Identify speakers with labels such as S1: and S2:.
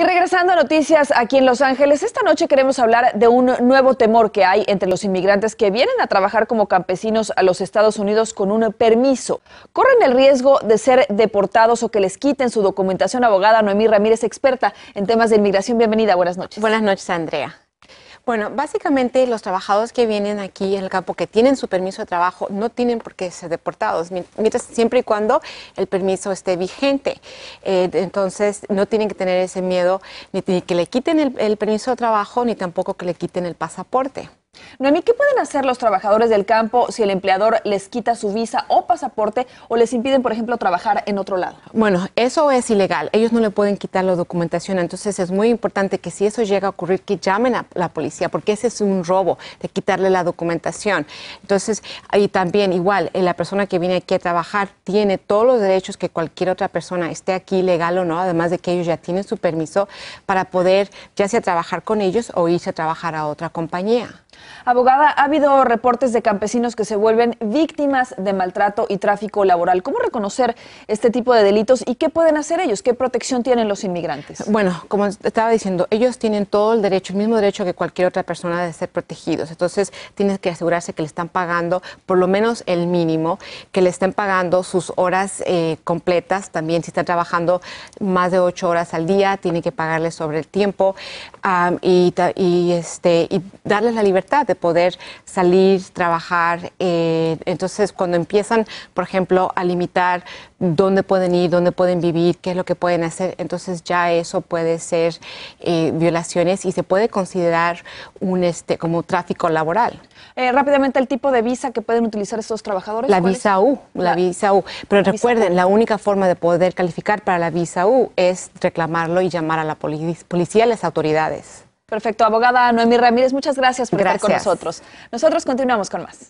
S1: Y regresando a noticias aquí en Los Ángeles, esta noche queremos hablar de un nuevo temor que hay entre los inmigrantes que vienen a trabajar como campesinos a los Estados Unidos con un permiso. Corren el riesgo de ser deportados o que les quiten su documentación. Abogada Noemí Ramírez, experta en temas de inmigración. Bienvenida, buenas noches. Buenas noches, Andrea. Bueno, básicamente los
S2: trabajadores que vienen aquí en el campo, que tienen su permiso de trabajo, no tienen por qué ser deportados, mientras siempre y cuando el permiso esté vigente. Eh, entonces, no tienen que tener ese miedo ni, que le quiten el permiso de trabajo, ni tampoco que le quiten el pasaporte.
S1: Noemí, ¿qué pueden hacer los trabajadores del campo si el empleador les quita su visa o pasaporte o les impiden, por ejemplo, trabajar en otro lado?
S2: Bueno, eso es ilegal. Ellos no le pueden quitar la documentación. Entonces es muy importante que si eso llega a ocurrir, que llamen a la policía, porque ese es un robo de quitarle la documentación. Entonces, y también igual, eh, la persona que viene aquí a trabajar tiene todos los derechos que cualquier otra persona esté aquí legal o no, además de que ellos ya tienen su
S1: permiso para poder ya sea trabajar con ellos o irse a trabajar a otra compañía. Abogada, ha habido reportes de campesinos que se vuelven víctimas de maltrato y tráfico laboral. ¿Cómo reconocer este tipo de delitos y qué pueden hacer ellos? ¿Qué protección tienen los inmigrantes?
S2: Bueno, como estaba diciendo, ellos tienen todo el derecho, el mismo derecho que cualquier otra persona de ser protegidos. Entonces, tienen que asegurarse que le están pagando por lo menos el mínimo, que le estén pagando sus horas eh, completas. También si están trabajando más de ocho horas al día, tienen que pagarle sobre el tiempo ah, este, y darles la libertad de poder salir, trabajar. Eh, entonces, cuando empiezan, por ejemplo, a limitar dónde pueden ir, dónde pueden vivir, qué es lo que pueden hacer, entonces ya eso puede ser eh, violaciones y se puede considerar un este como tráfico laboral.
S1: Eh, rápidamente el tipo de visa que pueden utilizar estos trabajadores. La visa U,
S2: la, visa U. Pero recuerden, la única forma de poder calificar para la visa U es reclamarlo y llamar a la policía, a las autoridades.
S1: Perfecto, abogada Noemí Ramírez, muchas gracias por estar con nosotros. Nosotros continuamos con más.